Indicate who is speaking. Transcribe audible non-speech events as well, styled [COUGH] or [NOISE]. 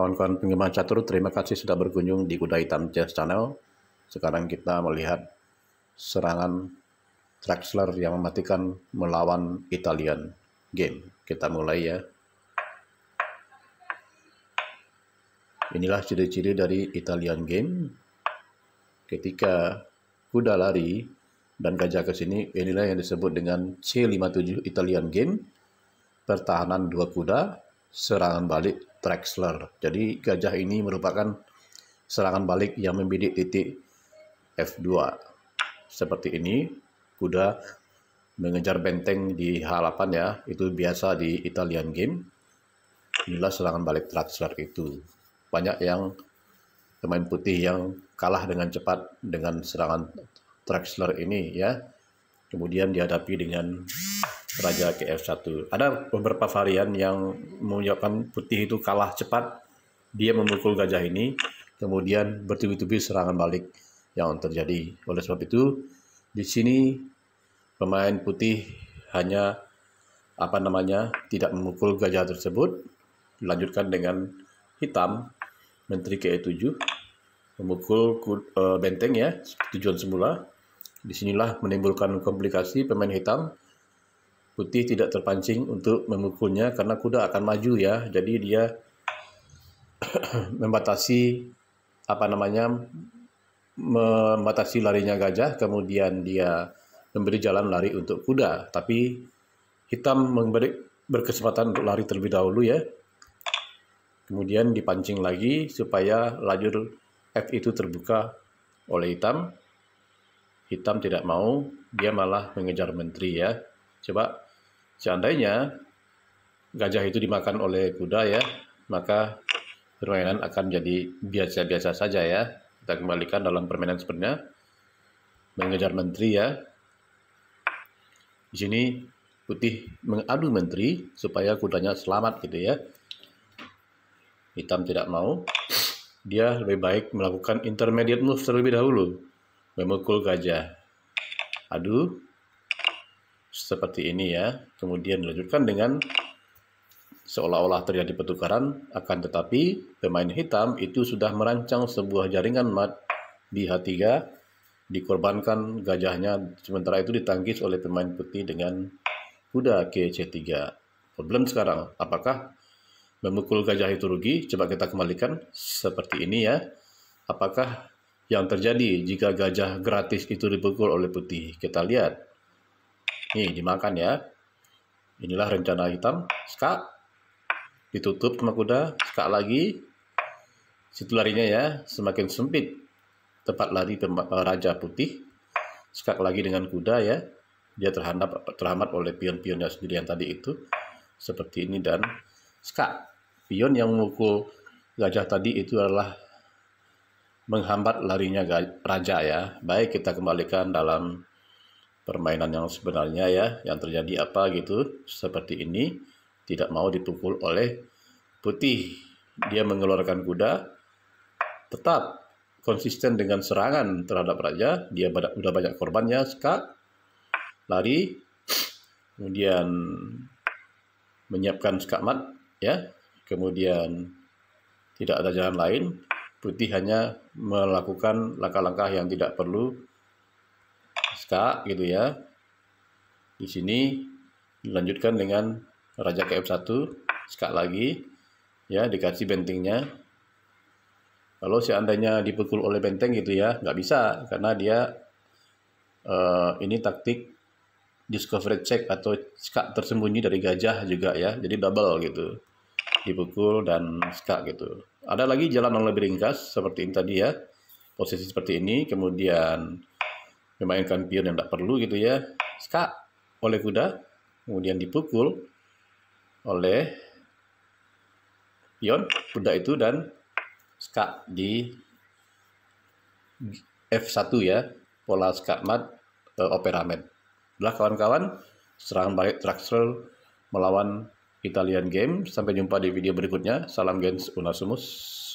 Speaker 1: Kawan-kawan penggemar catur, terima kasih sudah berkunjung di Kuda Hitam Chess Channel. Sekarang kita melihat serangan Traxler yang mematikan melawan Italian game. Kita mulai ya. Inilah ciri-ciri dari Italian game. Ketika kuda lari dan gajah ke sini, inilah yang disebut dengan C57 Italian game. Pertahanan dua kuda, serangan balik Drexler. Jadi gajah ini merupakan serangan balik yang membidik titik F2. Seperti ini, kuda mengejar benteng di H8 ya, itu biasa di Italian game. Inilah serangan balik Drexler itu. Banyak yang pemain putih yang kalah dengan cepat dengan serangan Drexler ini ya. Kemudian dihadapi dengan Raja KF1. Ada beberapa varian yang menunjukkan putih itu kalah cepat, dia memukul gajah ini, kemudian bertubi-tubi serangan balik yang terjadi. Oleh sebab itu, di sini pemain putih hanya apa namanya tidak memukul gajah tersebut. lanjutkan dengan hitam, menteri KE7 memukul eh, benteng ya tujuan semula. Disinilah menimbulkan komplikasi pemain hitam putih tidak terpancing untuk memukulnya karena kuda akan maju ya. Jadi dia [CLEARS THROAT] membatasi apa namanya membatasi larinya gajah, kemudian dia memberi jalan lari untuk kuda. Tapi hitam memberi berkesempatan untuk lari terlebih dahulu ya. Kemudian dipancing lagi supaya lajur F itu terbuka oleh hitam. Hitam tidak mau, dia malah mengejar menteri ya. Coba Seandainya gajah itu dimakan oleh kuda ya, maka permainan akan menjadi biasa-biasa saja ya. Kita kembalikan dalam permainan sebenarnya mengejar menteri ya. Di sini putih mengadu menteri supaya kudanya selamat gitu ya. Hitam tidak mau. Dia lebih baik melakukan intermediate move terlebih dahulu. Memukul gajah. Aduh seperti ini ya. Kemudian dilanjutkan dengan seolah-olah terjadi pertukaran, akan tetapi pemain hitam itu sudah merancang sebuah jaringan mat di H3, dikorbankan gajahnya, sementara itu ditangkis oleh pemain putih dengan kuda ke C3. Problem sekarang, apakah memukul gajah itu rugi? Coba kita kembalikan seperti ini ya. Apakah yang terjadi jika gajah gratis itu dipukul oleh putih? Kita lihat. Nih, dimakan ya. Inilah rencana hitam. Skak. Ditutup sama kuda. Skak lagi. Situ larinya ya, semakin sempit. Tempat lari tempat, eh, raja putih. Skak lagi dengan kuda ya. Dia terhambat, terhambat oleh pion-pionnya sendiri yang tadi itu. Seperti ini dan skak. Pion yang memukul gajah tadi itu adalah menghambat larinya raja ya. Baik kita kembalikan dalam permainan yang sebenarnya ya, yang terjadi apa gitu, seperti ini, tidak mau dipukul oleh putih. Dia mengeluarkan kuda, tetap konsisten dengan serangan terhadap raja, dia banyak, udah banyak korbannya, skak lari, kemudian menyiapkan skakmat ya, kemudian tidak ada jalan lain, putih hanya melakukan langkah-langkah yang tidak perlu naskah gitu ya. Di sini dilanjutkan dengan raja kf 1 Ska lagi ya dikasih bentengnya. Kalau seandainya dipukul oleh benteng gitu ya, nggak bisa karena dia uh, ini taktik discovery check atau skak tersembunyi dari gajah juga ya. Jadi double gitu. Dipukul dan skak gitu. Ada lagi jalan yang lebih ringkas seperti ini tadi ya. Posisi seperti ini, kemudian memainkan pion yang tidak perlu gitu ya ska oleh kuda kemudian dipukul oleh pion kuda itu dan ska di F1 ya pola skakmat mat e, operamen. kawan-kawan serangan balik traxel melawan Italian Game sampai jumpa di video berikutnya salam gens unasumus